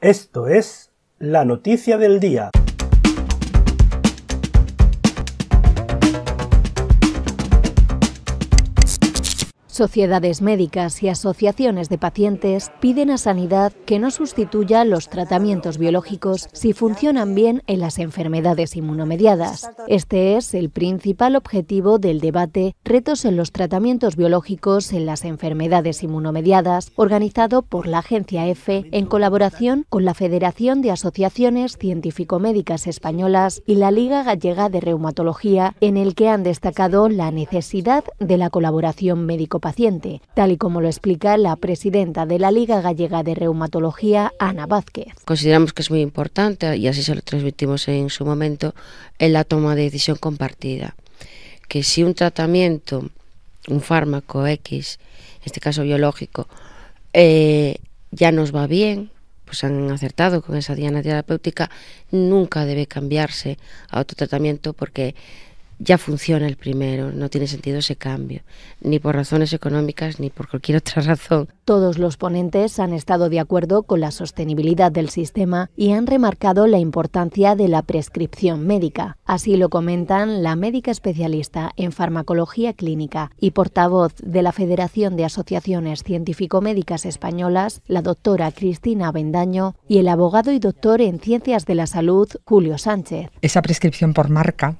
Esto es la noticia del día. Sociedades médicas y asociaciones de pacientes piden a Sanidad que no sustituya los tratamientos biológicos si funcionan bien en las enfermedades inmunomediadas. Este es el principal objetivo del debate Retos en los tratamientos biológicos en las enfermedades inmunomediadas, organizado por la Agencia EFE en colaboración con la Federación de Asociaciones Científico-Médicas Españolas y la Liga Gallega de Reumatología, en el que han destacado la necesidad de la colaboración médico-paciente paciente, tal y como lo explica la presidenta de la Liga Gallega de Reumatología, Ana Vázquez. Consideramos que es muy importante, y así se lo transmitimos en su momento, en la toma de decisión compartida. Que si un tratamiento, un fármaco X, en este caso biológico, eh, ya nos va bien, pues han acertado con esa diana terapéutica, nunca debe cambiarse a otro tratamiento porque ya funciona el primero, no tiene sentido ese cambio, ni por razones económicas ni por cualquier otra razón. Todos los ponentes han estado de acuerdo con la sostenibilidad del sistema y han remarcado la importancia de la prescripción médica. Así lo comentan la médica especialista en farmacología clínica y portavoz de la Federación de Asociaciones Científico-Médicas Españolas, la doctora Cristina Bendaño... y el abogado y doctor en Ciencias de la Salud, Julio Sánchez. Esa prescripción por marca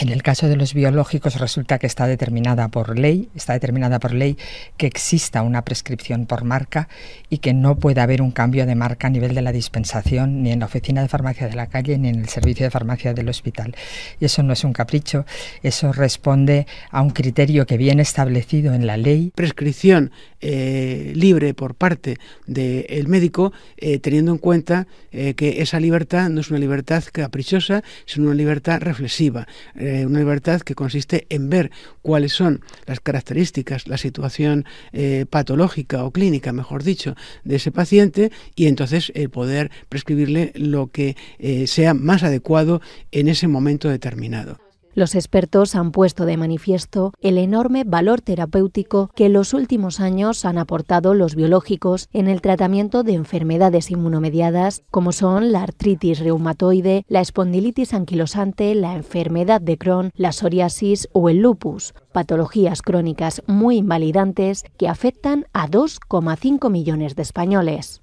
en el caso de los biológicos resulta que está determinada por ley, está determinada por ley que exista una prescripción por marca y que no puede haber un cambio de marca a nivel de la dispensación ni en la oficina de farmacia de la calle ni en el servicio de farmacia del hospital. Y eso no es un capricho, eso responde a un criterio que viene establecido en la ley. Prescripción eh, libre por parte del médico, eh, teniendo en cuenta eh, que esa libertad no es una libertad caprichosa, sino una libertad reflexiva, una libertad que consiste en ver cuáles son las características, la situación patológica o clínica, mejor dicho, de ese paciente y entonces poder prescribirle lo que sea más adecuado en ese momento determinado. Los expertos han puesto de manifiesto el enorme valor terapéutico que en los últimos años han aportado los biológicos en el tratamiento de enfermedades inmunomediadas como son la artritis reumatoide, la espondilitis anquilosante, la enfermedad de Crohn, la psoriasis o el lupus, patologías crónicas muy invalidantes que afectan a 2,5 millones de españoles.